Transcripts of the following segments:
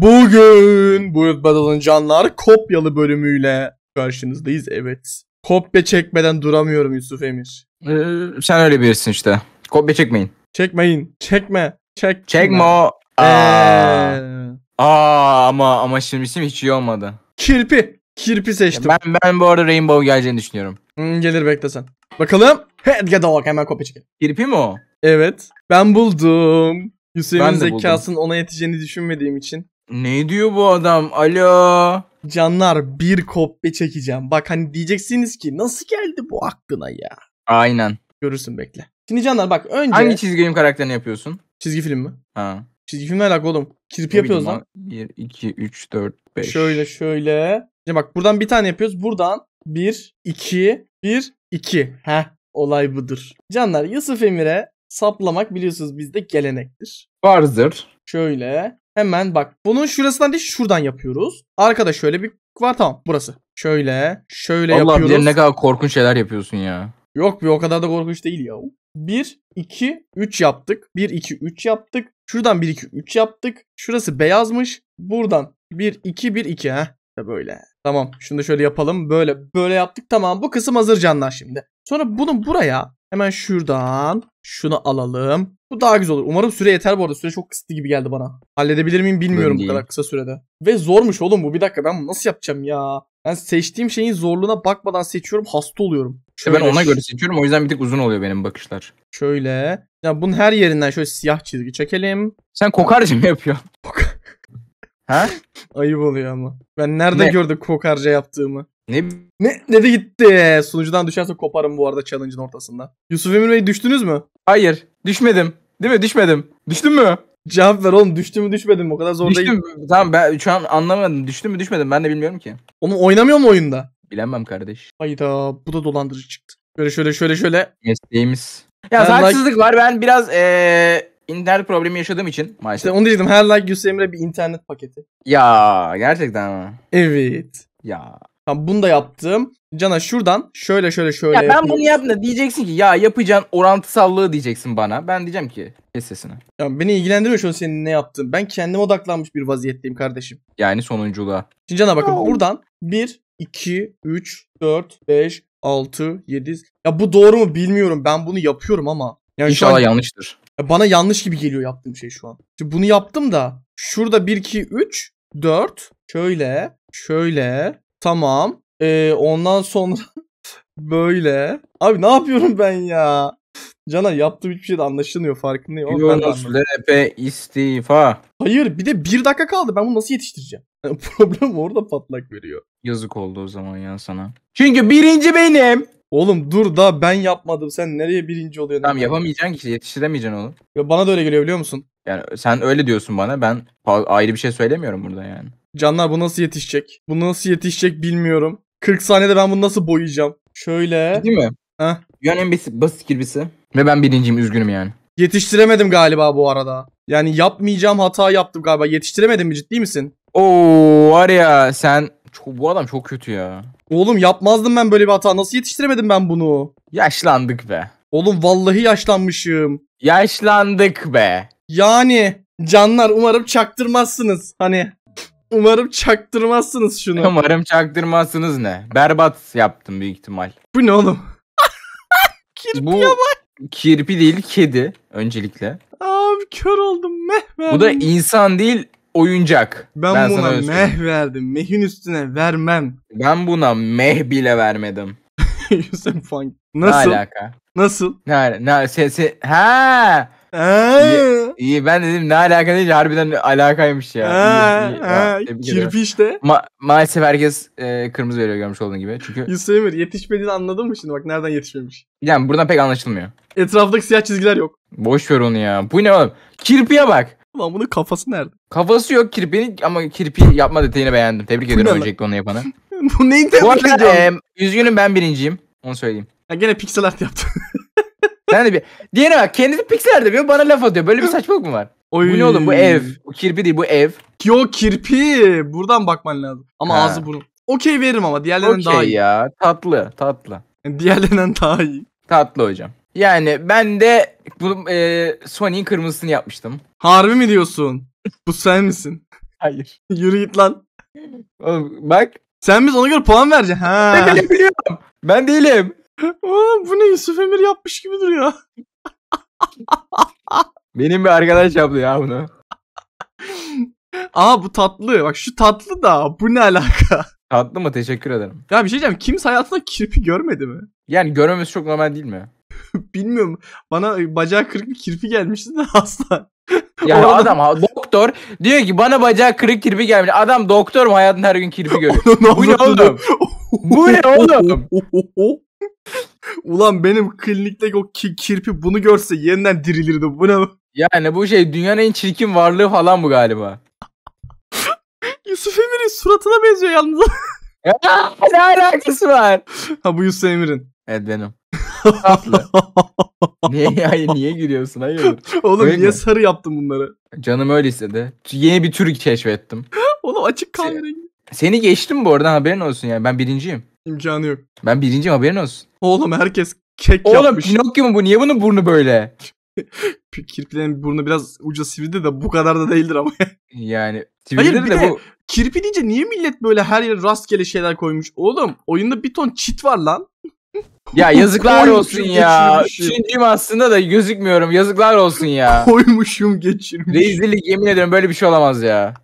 Bugün Build Battle'ın canlar kopyalı bölümüyle karşınızdayız evet. Kopya çekmeden duramıyorum Yusuf Emir. Ee, sen öyle birisin işte. Kopya çekmeyin. Çekmeyin. Çekme. Çek. Çekme o. Aa. Aa ama ama şimdi isim hiç iyi olmadı. Kirpi. Kirpi seçtim. ben ben bu arada Rainbow geleceğini düşünüyorum. Hmm, gelir bekle sen. Bakalım. Hedge Dog hemen kopya çekelim. Kirpi mi o? Evet. Ben buldum. Hüseyin'in zekasının ona yeteceğini düşünmediğim için. Ne diyor bu adam? Alo. Canlar bir kopya çekeceğim. Bak hani diyeceksiniz ki nasıl geldi bu aklına ya? Aynen. Görürsün bekle. Şimdi Canlar bak önce... Hangi çizgi film karakterini yapıyorsun? Çizgi film mi? Ha. Çizgi film ne alaka oğlum? Kirpi yapıyoruz lan. 1, 2, 3, 4, 5. Şöyle şöyle. Şimdi bak buradan bir tane yapıyoruz. Buradan 1, 2, 1, 2. Heh olay budur. Canlar Yusuf Emir'e saplamak biliyorsunuz bizde gelenektir. Vardır. Şöyle. Hemen bak. Bunun şurasından değil şuradan yapıyoruz. Arkada şöyle bir var tamam burası. Şöyle şöyle Allah yapıyoruz. Allah ne kadar korkunç şeyler yapıyorsun ya. Yok bir o kadar da korkunç değil ya. 1, 2, 3 yaptık. 1, 2, 3 yaptık. Şuradan 1, 2, 3 yaptık. Şurası beyazmış. Buradan 1, 2, 1, 2 ha. İşte böyle. Tamam şunu da şöyle yapalım. Böyle böyle yaptık tamam. Bu kısım hazır canlar şimdi. Sonra bunu buraya hemen şuradan şunu alalım. Bu daha güzel olur. Umarım süre yeter bu arada. Süre çok kısıtlı gibi geldi bana. Halledebilir miyim bilmiyorum bu kadar kısa sürede. Ve zormuş oğlum bu. Bir dakika ben nasıl yapacağım ya? Ben seçtiğim şeyin zorluğuna bakmadan seçiyorum. Hasta oluyorum. İşte ben ona göre seçiyorum. O yüzden bir tık uzun oluyor benim bakışlar. Şöyle. Ya bunun her yerinden şöyle siyah çizgi çekelim. Sen kokarcı mı yapıyorsun? ha? Ayıp oluyor ama. Ben nerede ne? gördüm kokarca yaptığımı? Ne? Ne dedi gitti. Sunucudan düşerse koparım bu arada challenge'ın ortasında. Yusuf Emir Bey düştünüz mü? Hayır. Düşmedim. Değil mi? Düşmedim. Düştün mü? Cevap ver oğlum düştü mü düşmedim mi? O kadar zor Düştüm. değil. Tamam ben şu an anlamadım. Düştü mü düşmedim ben de bilmiyorum ki. Onu oynamıyor mu oyunda? Bilemem kardeş. Hayda bu da dolandırıcı çıktı. Şöyle şöyle şöyle şöyle. Mesleğimiz. Ya Her like... var. Ben biraz ee, internet problemi yaşadığım için maalesef. İşte onu diyecektim. Her like Yusuf Emre bir internet paketi. Ya gerçekten mi? Evet. Ya. Tamam bunu da yaptım. Cana şuradan şöyle şöyle şöyle Ya ben yapayım. bunu yapma diyeceksin ki ya yapacaksın orantısallığı diyeceksin bana. Ben diyeceğim ki kes sesini. Ya beni ilgilendirmiyor şu an senin ne yaptığın. Ben kendim odaklanmış bir vaziyetteyim kardeşim. Yani sonunculuğa. Şimdi Cana bakın Oh. buradan 1, 2, 3, 4, 5, 6, 7. Ya bu doğru mu bilmiyorum. Ben bunu yapıyorum ama. Yani şu an- yanlıştır. Ya Bana yanlış gibi geliyor yaptığım şey şu an. Şimdi bunu yaptım da şurada 1 2 3 4 şöyle şöyle tamam ee, ondan sonra böyle. Abi ne yapıyorum ben ya? Cana yaptığım hiçbir şey de anlaşılmıyor farkındayım. Ama ben Yunus LP e, istifa. Hayır bir de bir dakika kaldı ben bunu nasıl yetiştireceğim? problem orada patlak veriyor. Yazık oldu o zaman ya sana. Çünkü birinci benim. Oğlum dur da ben yapmadım sen nereye birinci oluyorsun? Tamam yapamayacaksın ki yetiştiremeyeceksin oğlum. Ya bana da öyle geliyor biliyor musun? Yani sen öyle diyorsun bana ben ayrı bir şey söylemiyorum burada yani. Canlar bu nasıl yetişecek? Bu nasıl yetişecek bilmiyorum. 40 saniyede ben bunu nasıl boyayacağım? Şöyle. Değil mi? Ha? Dünyanın en basit, basit kirpisi. Ve ben birinciyim üzgünüm yani. Yetiştiremedim galiba bu arada. Yani yapmayacağım hata yaptım galiba. Yetiştiremedim mi ciddi misin? Oo var ya sen çok, bu adam çok kötü ya. Oğlum yapmazdım ben böyle bir hata. Nasıl yetiştiremedim ben bunu? Yaşlandık be. Oğlum vallahi yaşlanmışım. Yaşlandık be. Yani canlar umarım çaktırmazsınız. Hani Umarım çaktırmazsınız şunu. Umarım çaktırmazsınız ne? Berbat yaptım büyük ihtimal. Bu ne oğlum? Kirpiye Bu... bak. Kirpi değil kedi öncelikle. Abi kör oldum meh verdim. Bu da insan değil oyuncak. Ben, ben buna meh verdim. Meh'in üstüne vermem. Ben buna meh bile vermedim. Yusuf Funk. Nasıl? Ne alaka? Nasıl? Ne, ne, se, se, ha! iyi, iyi, ben dedim ne alaka deyince harbiden alakaymış ya. Kirpi işte. Ma- maalesef herkes e, kırmızı veriyor görmüş olduğun gibi. Çünkü Yusuf Emir yetişmediğini anladın mı şimdi bak nereden yetişmemiş. Yani buradan pek anlaşılmıyor. Etraftaki siyah çizgiler yok. Boş ver onu ya. Bu ne oğlum? Kirpiye bak. Ulan bunun kafası nerede? Kafası yok kirpinin ama kirpi yapma detayını beğendim. Tebrik Bu ne öncelikle onu yapanı. Bu neyin Bu tebrik arada e, üzgünüm ben birinciyim. Onu söyleyeyim. Ya gene pixel art yaptı. Yani bir diğerine bak kendisi Pixar demiyor bana laf atıyor. Böyle bir saçmalık mı var? Oy. Bu ne oğlum bu ev. Bu kirpi değil bu ev. Yo kirpi. Buradan bakman lazım. Ama Ha. ağzı burun. Okey veririm ama diğerlerinden daha Okey iyi. ya tatlı tatlı. Diğerlerinden daha iyi. Tatlı hocam. Yani ben de bu, e, Sony'in kırmızısını yapmıştım. Harbi mi diyorsun? Bu sen misin? Hayır. Yürü git lan. Oğlum bak. Sen biz ona göre puan vereceksin. Ha. Ben değilim. Oğlum bu ne Yusuf Emir yapmış gibi duruyor. Benim bir arkadaş yaptı ya bunu. Aa bu tatlı. Bak şu tatlı da bu ne alaka? Tatlı mı? Teşekkür ederim. Ya bir şey diyeceğim. Kimse hayatında kirpi görmedi mi? Yani görmemesi çok normal değil mi? Bilmiyorum. Bana bacağı kırık bir kirpi gelmişti de asla. Ya Orada... adam doktor diyor ki bana bacağı kırık kirpi gelmiş. Adam doktor mu hayatında her gün kirpi görüyor. bu ne oğlum? bu ne oğlum? Oh, oh, oh, Ulan benim klinikteki o ki- kirpi bunu görse yeniden dirilirdi. Bu ne? Yani bu şey dünyanın en çirkin varlığı falan bu galiba. Yusuf Emir'in suratına benziyor yalnız. ne alakası var? Ha bu Yusuf Emir'in. Evet benim. Tatlı. niye, hayır, niye gülüyorsun? Hayır. Oğlum Öyle niye mi? sarı yaptın bunları? Canım öyle istedi. Yeni bir tür keşfettim. Oğlum açık şey, kahverengi. Seni geçtim bu arada haberin olsun yani. Ben birinciyim. İmkanı yok. Ben birinciyim haberin olsun. Oğlum herkes kek Oğlum, yapmış. Oğlum Pinokyo mu bu? Niye bunun burnu böyle? Kirpilerin burnu biraz uca sivri de bu kadar da değildir ama. yani Hayır, bir de, de bu. Kirpi deyince niye millet böyle her yere rastgele şeyler koymuş? Oğlum oyunda bir ton çit var lan. ya yazıklar olsun ya. Üçüncüyüm aslında da gözükmüyorum. Yazıklar olsun ya. Koymuşum geçirmişim. Rezillik yemin ederim böyle bir şey olamaz ya.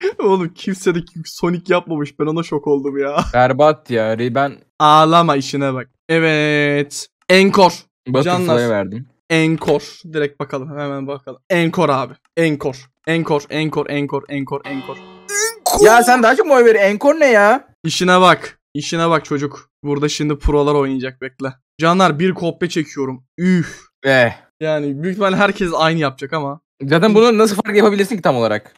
Oğlum kimse de Sonic yapmamış. Ben ona şok oldum ya. Berbat ya. Ben Ağlama işine bak. Evet. Enkor. Butterfly'a Canlar. verdim. Enkor. Direkt bakalım. Hemen bakalım. Enkor abi. Enkor. Enkor. Enkor. Enkor. Enkor. Enkor. Ya sen daha çok mu oy ver? Enkor ne ya? İşine bak. İşine bak çocuk. Burada şimdi prolar oynayacak bekle. Canlar bir kopya çekiyorum. Üf. Eh. Yani büyük ihtimalle herkes aynı yapacak ama. Zaten bunu nasıl fark yapabilirsin ki tam olarak?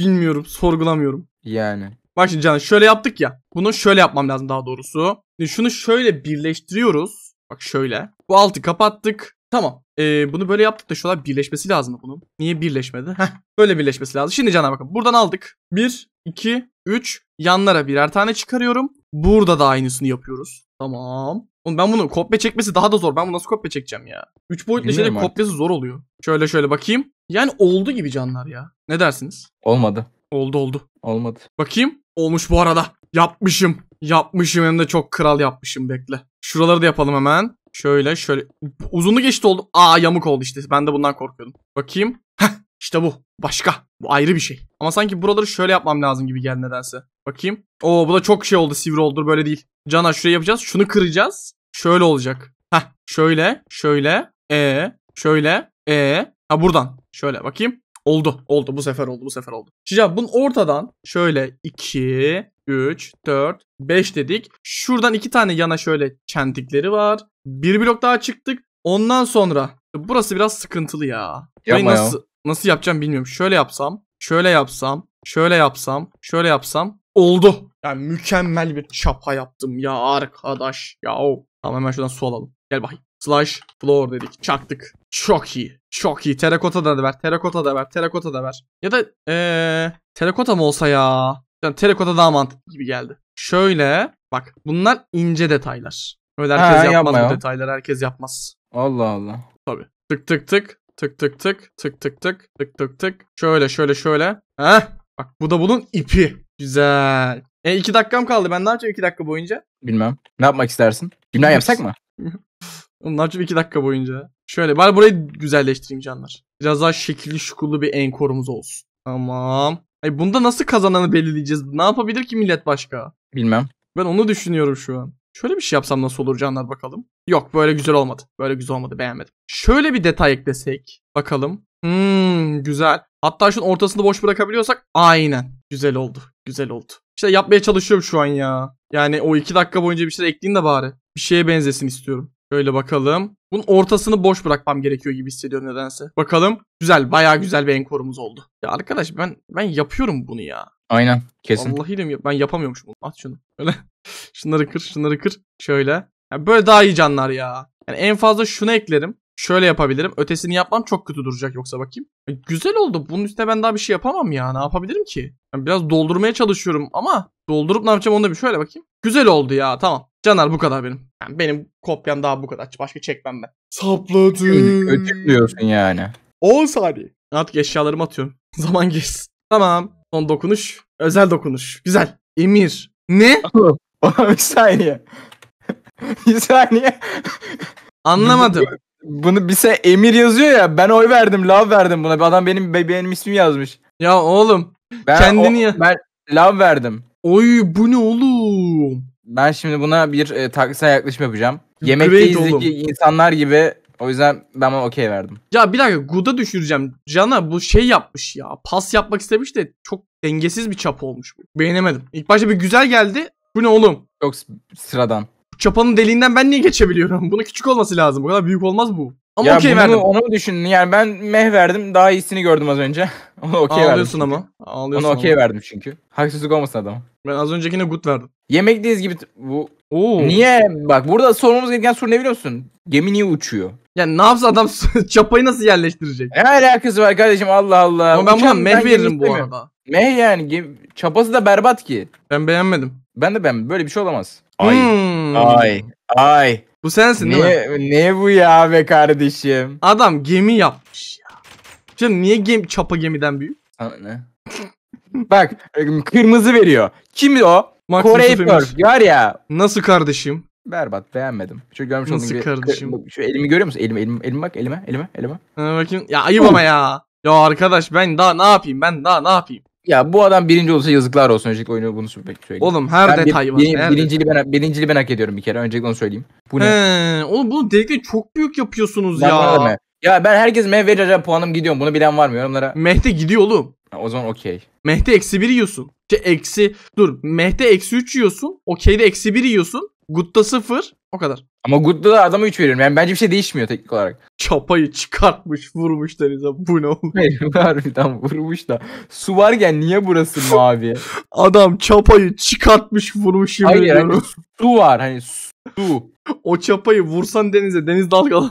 Bilmiyorum. Sorgulamıyorum. Yani. Bak şimdi Can şöyle yaptık ya. Bunu şöyle yapmam lazım daha doğrusu. Şimdi şunu şöyle birleştiriyoruz. Bak şöyle. Bu altı kapattık. Tamam. Ee, bunu böyle yaptık da şöyle birleşmesi lazım bunun. Niye birleşmedi? Heh. Böyle birleşmesi lazım. Şimdi Can'a bakın. Buradan aldık. 1, 2, 3. Yanlara birer tane çıkarıyorum. Burada da aynısını yapıyoruz. Tamam. Oğlum ben bunu kopya çekmesi daha da zor. Ben bunu nasıl kopya çekeceğim ya? 3 boyutlu şeyde kopyası zor oluyor. Şöyle şöyle bakayım. Yani oldu gibi canlar ya. Ne dersiniz? Olmadı. Oldu oldu. Olmadı. Bakayım. Olmuş bu arada. Yapmışım. Yapmışım hem de çok kral yapmışım bekle. Şuraları da yapalım hemen. Şöyle şöyle. Uzunlu geçti oldu. Aa yamuk oldu işte. Ben de bundan korkuyordum. Bakayım. Heh işte bu. Başka. Bu ayrı bir şey. Ama sanki buraları şöyle yapmam lazım gibi geldi nedense. Bakayım. Oo bu da çok şey oldu sivri oldu. Böyle değil. Cana şuraya yapacağız. Şunu kıracağız. Şöyle olacak. Heh şöyle şöyle. E ee, şöyle. E ee. ha buradan. Şöyle bakayım. Oldu. Oldu. Bu sefer oldu. Bu sefer oldu. Şimdi abi, bunun ortadan şöyle 2, 3, 4, 5 dedik. Şuradan 2 tane yana şöyle çentikleri var. Bir blok daha çıktık. Ondan sonra burası biraz sıkıntılı ya. Yapma nasıl, nasıl yapacağım bilmiyorum. Şöyle yapsam, şöyle yapsam, şöyle yapsam, şöyle yapsam oldu. Yani mükemmel bir çapa yaptım ya arkadaş. Ya o. Tamam hemen şuradan su alalım. Gel bakayım slash floor dedik. Çaktık. Çok iyi. Çok iyi. Terakota da ver. Terakota da ver. Terakota da ver. Ya da ee, terakota mı olsa ya? Yani terakota daha mantıklı gibi geldi. Şöyle. Bak bunlar ince detaylar. Öyle herkes ha, yapmaz bu ya. detaylar. Herkes yapmaz. Allah Allah. Tabii. Tık tık tık. Tık tık tık. Tık tık tık. Tık tık tık. Şöyle şöyle şöyle. Heh. Bak bu da bunun ipi. Güzel. E iki dakikam kaldı. Ben ne yapacağım iki dakika boyunca? Bilmem. Ne yapmak istersin? Günah yapsak mı? Onlar çünkü 2 dakika boyunca. Şöyle ben burayı güzelleştireyim canlar. Biraz daha şekilli şukullu bir enkorumuz olsun. Tamam. Ay bunda nasıl kazananı belirleyeceğiz? Ne yapabilir ki millet başka? Bilmem. Ben onu düşünüyorum şu an. Şöyle bir şey yapsam nasıl olur canlar bakalım. Yok böyle güzel olmadı. Böyle güzel olmadı beğenmedim. Şöyle bir detay eklesek bakalım. Hmm güzel. Hatta şunun ortasını boş bırakabiliyorsak aynen. Güzel oldu. Güzel oldu. İşte yapmaya çalışıyorum şu an ya. Yani o iki dakika boyunca bir şey ekleyin de bari. Bir şeye benzesin istiyorum. Şöyle bakalım. Bunun ortasını boş bırakmam gerekiyor gibi hissediyorum nedense. Bakalım. Güzel, bayağı güzel bir enkorumuz oldu. Ya arkadaş ben ben yapıyorum bunu ya. Aynen, kesin. Vallahi de ben yapamıyormuşum. bunu. At şunu. Öyle. şunları kır, şunları kır. Şöyle. Ya böyle daha iyi canlar ya. Yani en fazla şunu eklerim. Şöyle yapabilirim. Ötesini yapmam çok kötü duracak yoksa bakayım. E, güzel oldu. Bunun üstüne ben daha bir şey yapamam ya. Ne yapabilirim ki? Ben biraz doldurmaya çalışıyorum ama doldurup ne yapacağım onu da bir şöyle bakayım. Güzel oldu ya. Tamam. Canlar bu kadar benim. Yani benim kopyam daha bu kadar. Başka çekmem ben. Sapladım. diyorsun yani. 10 saniye. Artık eşyalarımı atıyorum. Zaman geçsin. Tamam. Son dokunuş. Özel dokunuş. Güzel. Emir. Ne? bir saniye. bir saniye. Anlamadım. Bunu bize Emir yazıyor ya. Ben oy verdim, Love verdim buna. Bir adam benim benim ismi yazmış. Ya oğlum. Ben kendini o, ya. Ben love verdim. Oy bu ne oğlum? Ben şimdi buna bir e, taklisel yaklaşım yapacağım. Yemekteyiz Yemekteyizdeki insanlar gibi o yüzden ben ona okey verdim. Ya bir dakika Guda düşüreceğim. Cana bu şey yapmış ya. Pas yapmak istemiş de çok dengesiz bir çap olmuş. Beğenemedim. İlk başta bir güzel geldi. Bu ne oğlum? Yok sıradan. Bu çapanın deliğinden ben niye geçebiliyorum? Bunun küçük olması lazım. Bu kadar büyük olmaz bu. Ama okey verdim. Onu mu düşündün? Yani ben meh verdim. Daha iyisini gördüm az önce. Ona okey verdim. Ağlıyorsun ama. Ağlıyorsun Ona okey verdim çünkü. Haksızlık olmasın adam. Ben az öncekine good verdim. Yemekteyiz gibi bu. Oo. Niye? Bak burada sormamız gereken soru ne biliyor musun? Gemi niye uçuyor? Yani ne yapsa adam çapayı nasıl yerleştirecek? Ne alakası var kardeşim Allah Allah. Ama ben buna Uçan- meh veririm bu istemiyorum. arada. Meh yani gemi- çapası da berbat ki. Ben beğenmedim. Ben de ben böyle bir şey olamaz. Hmm. Ay. Ay. Bu sensin değil mi? Niye, bu ya be kardeşim? Adam gemi yapmış. Canım niye gem çapa gemiden büyük? Ne? Bak ıı, kırmızı veriyor. Kim o? Maxim Kore Surf'ümüz. Var ya. Nasıl kardeşim? Berbat beğenmedim. Şu görmüş olduğun Nasıl gibi. kardeşim? Şu elimi görüyor musun? Elim, elim, elim bak elime elime elime. Ha, bakayım. Ya ayıp ama ya. Ya arkadaş ben daha ne yapayım? Ben daha ne yapayım? Ya bu adam birinci olsa yazıklar olsun. Öncelikle oyunu bunu sürekli söyleyeyim. Oğlum her Ben bir- detay var. bir- her birinciliği, ben, birinciliği ben hak ediyorum bir kere. Öncelikle onu söyleyeyim. Bu ne? He, oğlum bunu delikleri çok büyük yapıyorsunuz Ben ya. buna ya ben herkes M verire puanım gidiyorum. Bunu bilen var mı yorumlara? Mehdi gidiyor oğlum. Ha, O zaman okey. Mehte eksi 1 yiyorsun. Şey, eksi dur Mehte eksi 3 yiyorsun. Okey'de eksi 1 yiyorsun. Gut'ta 0. O kadar. Ama Good'da da adama 3 veriyorum. Yani bence bir şey değişmiyor teknik olarak. Çapayı çıkartmış vurmuş denize. Bu ne oğlum? Hayır harbiden vurmuş da. Su varken niye burası mavi? Adam çapayı çıkartmış vurmuş yemin Hayır, hani ediyorum. Su var hani su. O çapayı vursan denize deniz dalgalanır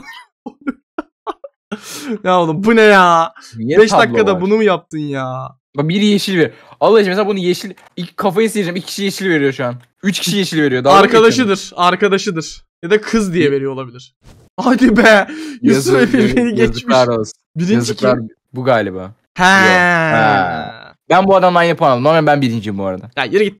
ya oğlum bu ne ya? Niye 5 dakikada var? bunu mu yaptın ya? Bak biri yeşil ver. Allah aşkına mesela bunu yeşil ilk kafayı sileceğim. İki kişi yeşil veriyor şu an. Üç kişi yeşil veriyor. Daha arkadaşıdır. Arkadaşıdır. Ya da kız diye veriyor olabilir. Hadi be. Yusuf Efe beni geçmiş. Olsun. Birinci Yazıklar kim? bu galiba. He. Ben bu adamdan yapan aldım. Normal ben birinciyim bu arada. Ya yürü git.